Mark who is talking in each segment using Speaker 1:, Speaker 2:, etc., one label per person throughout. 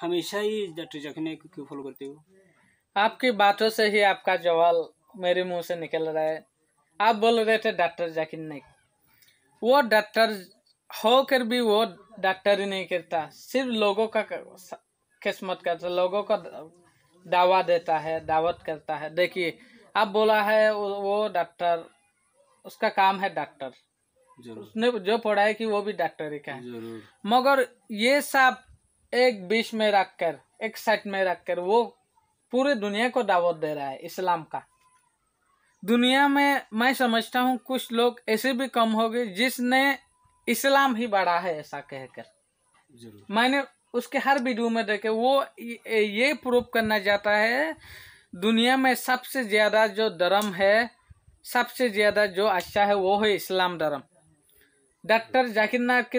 Speaker 1: हमेशा ही ट्रैक्शन क्यों फॉलो करते हो आपकी बातों से ही आपका जवाब मेरे मुंह से निकल रहा है आप बोल रहे थे डॉक्टर जाकिर नाइक वो डॉक्टर होकर भी वो डॉक्टर ही नहीं करता सिर्फ लोगों का किस्मत करता लोगों का दावा देता है दावत करता है देखिए आप बोला है वो डॉक्टर उसका काम है डॉक्टर उसने जो पढ़ा है कि वो भी डॉक्टर ही का है मगर ये सब एक बीच में रखकर एक साइड में रखकर वो पूरे दुनिया को दावत दे रहा है इस्लाम का दुनिया में मैं समझता हूँ कुछ लोग ऐसे भी कम हो गए जिसने इस्लाम ही बड़ा है ऐसा कहकर मैंने उसके हर वीडियो में देखे वो ये प्रूव करना चाहता है दुनिया में सबसे ज़्यादा जो धर्म है सबसे ज़्यादा जो अच्छा है वो है इस्लाम धर्म डॉक्टर जाकिर नाथ के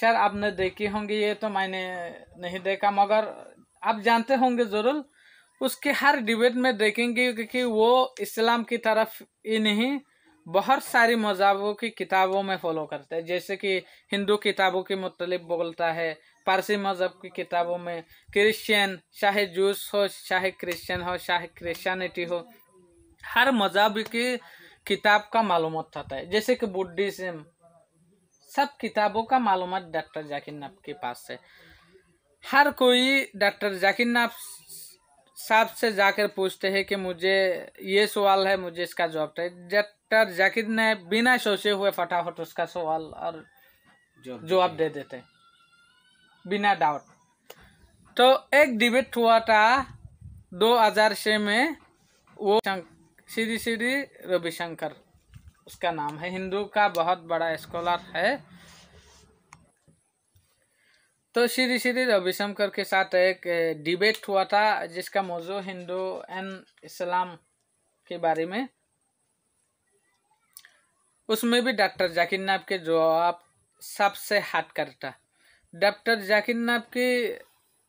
Speaker 1: सर आपने देखी होंगी ये तो मैंने नहीं देखा मगर आप जानते होंगे ज़रूर उसके हर डिबेट में देखेंगे क्योंकि वो इस्लाम की तरफ ही नहीं बहुत सारी मजहबों की किताबों में फॉलो करते हैं जैसे कि हिंदू किताबों के मुतलिब बोलता है पारसी मजहब की किताबों में क्रिश्चियन चाहे जूस हो चाहे क्रिश्चियन हो चाहे क्रिश्चियनिटी हो हर मजहब की किताब का मालूम होता है जैसे कि बुद्धिज़्म सब किताबों का मालूम डॉक्टर जाकिर नाफ के पास है हर कोई डॉक्टर जाकिर नाफ साहब से जाकर पूछते हैं कि मुझे ये सवाल है मुझे इसका जवाब चाहिए डॉक्टर जाकिर ने बिना सोचे हुए फटाफट उसका सवाल और जवाब दे देते बिना डाउट तो एक डिबेट हुआ था दो हजार छ में वो श्री श्री रविशंकर उसका नाम है हिंदू का बहुत बड़ा स्कॉलर है तो श्री श्री रविशंकर के साथ एक डिबेट हुआ था जिसका मौजू हिंदू एंड इस्लाम के बारे में उसमें भी डॉक्टर जाकिर नाब के जवाब सबसे हाथ करता डॉक्टर जाकिर नाब की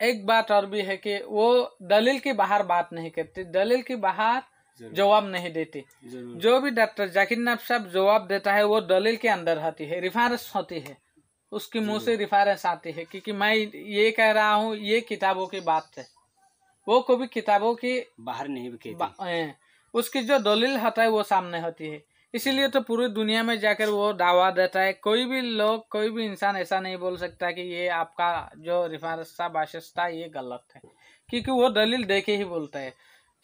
Speaker 1: एक बात और भी है कि वो दलील के बाहर बात नहीं करते दलील के बाहर जवाब नहीं देती जो भी डॉक्टर जाकिर नाब साहब जवाब देता है वो दलील के अंदर आती है रिफारस होती है उसके मुंह से रिफारस आती है क्योंकि मैं ये कह रहा हूँ ये किताबों की बात है वो कभी किताबों की बाहर नहीं बिके उसकी जो दलील होता है वो सामने होती है इसीलिए तो पूरी दुनिया में जाकर वो दावा देता है कोई भी लोग कोई भी इंसान ऐसा नहीं बोल सकता कि ये आपका जो रिफारसा था ये गलत है क्योंकि वो दलील देके ही बोलता है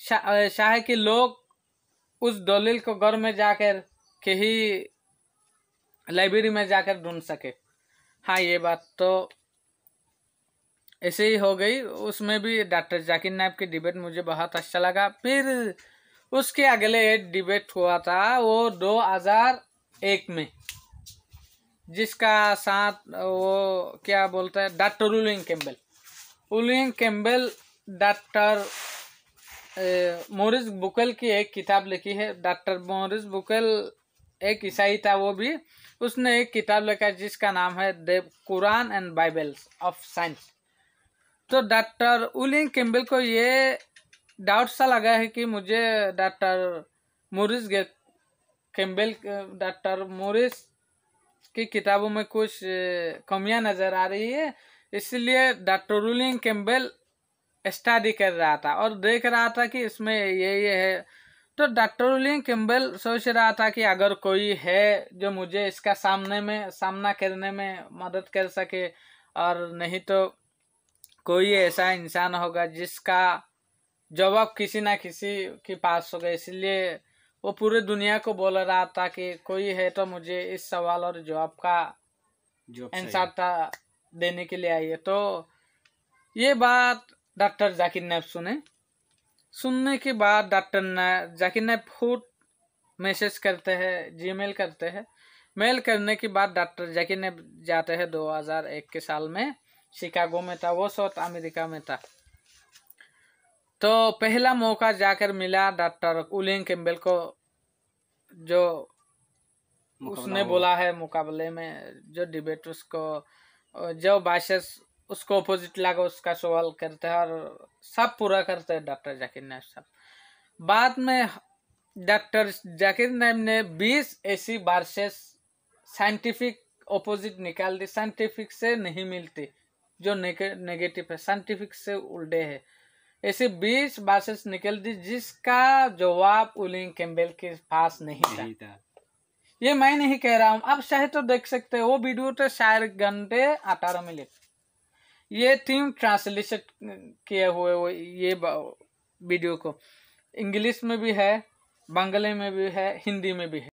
Speaker 1: शाह के लोग उस दलील को घर में जाकर के ही लाइब्रेरी में जाकर ढूंढ सके हाँ ये बात तो ऐसे ही हो गई उसमें भी डॉक्टर जाकिर नायब की डिबेट मुझे बहुत अच्छा लगा फिर उसके अगले एक डिबेट हुआ था वो 2001 में जिसका साथ वो क्या बोलता है doctor William Campbell William Campbell doctor Maurice Bucaille की एक किताब लिखी है डॉक्टर मोरिस बुकल एक ईसाई था वो भी उसने एक किताब लिखा जिसका नाम है the Quran and Bibles of science तो डॉक्टर उलिंग किम्बल को ये डाउट सा लगा है कि मुझे doctor Maurice Campbell doctor Maurice की किताबों में कुछ कमियां नज़र आ रही है इसलिए डॉक्टर उलिंग केम्बेल स्टडी कर रहा था और देख रहा था कि इसमें ये ये है तो डॉक्टर उलियन किम्बल सोच रहा था कि अगर कोई है जो मुझे इसका सामने में सामना करने में मदद कर सके और नहीं तो कोई ऐसा इंसान होगा जिसका जवाब किसी ना किसी के पास होगा इसलिए वो पूरे दुनिया को बोल रहा था कि कोई है तो मुझे इस सवाल और जवाब का आंसर देने के लिए आई है तो ये बात डॉक्टर जाकिर नायब सुने सुनने के बाद डॉक्टर नायब जाकिर नायब फूट मैसेज करते हैं जीमेल करते हैं मेल करने के बाद डॉक्टर जाकिर नायब जाते हैं 2001 के साल में शिकागो में था वो साउथ अमेरिका में था तो पहला मौका जाकर मिला डॉक्टर उलियन कैम्बल को जो उसने बोला है मुकाबले में जो डिबेट उसको जो बाइसेस उसको अपोजिट लगा उसका सवाल करते हैं और सब पूरा करते हैं डॉक्टर जाकिर नाइब साहब बाद में डॉक्टर जाकिर नाइब ने 20 ऐसी बार्सेस साइंटिफिक अपोजिट निकाल दी साइंटिफिक से नहीं मिलती जो नेगेटिव है साइंटिफिक से उल्टे है ऐसे 20 बार्सेस निकल दी जिसका जवाब उलिंग कैम्बेल के पास नहीं था, था। ये मैं नहीं कह रहा हूँ आप चाहे तो देख सकते हो वो वीडियो तो चार घंटे अठारह मिनट ये थीम ट्रांसलेशन किए हुए वो ये वीडियो को इंग्लिश में भी है बंगले में भी है हिंदी में भी है